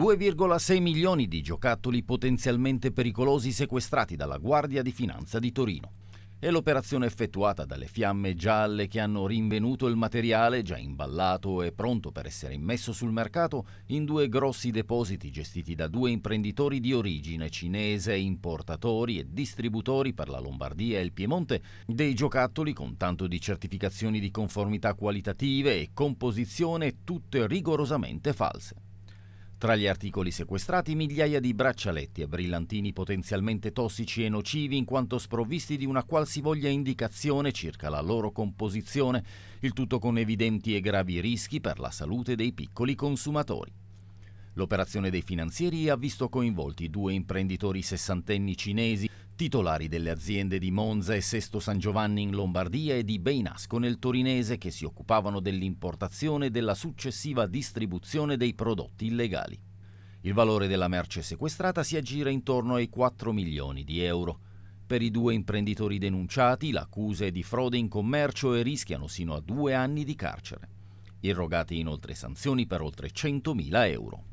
2,6 milioni di giocattoli potenzialmente pericolosi sequestrati dalla Guardia di Finanza di Torino. È l'operazione effettuata dalle fiamme gialle che hanno rinvenuto il materiale già imballato e pronto per essere immesso sul mercato in due grossi depositi gestiti da due imprenditori di origine cinese, importatori e distributori per la Lombardia e il Piemonte dei giocattoli con tanto di certificazioni di conformità qualitative e composizione tutte rigorosamente false. Tra gli articoli sequestrati migliaia di braccialetti e brillantini potenzialmente tossici e nocivi in quanto sprovvisti di una qualsivoglia indicazione circa la loro composizione, il tutto con evidenti e gravi rischi per la salute dei piccoli consumatori. L'operazione dei finanzieri ha visto coinvolti due imprenditori sessantenni cinesi titolari delle aziende di Monza e Sesto San Giovanni in Lombardia e di Beinasco nel Torinese che si occupavano dell'importazione e della successiva distribuzione dei prodotti illegali. Il valore della merce sequestrata si aggira intorno ai 4 milioni di euro. Per i due imprenditori denunciati l'accusa è di frode in commercio e rischiano sino a due anni di carcere. Irrogate inoltre sanzioni per oltre 100.000 euro.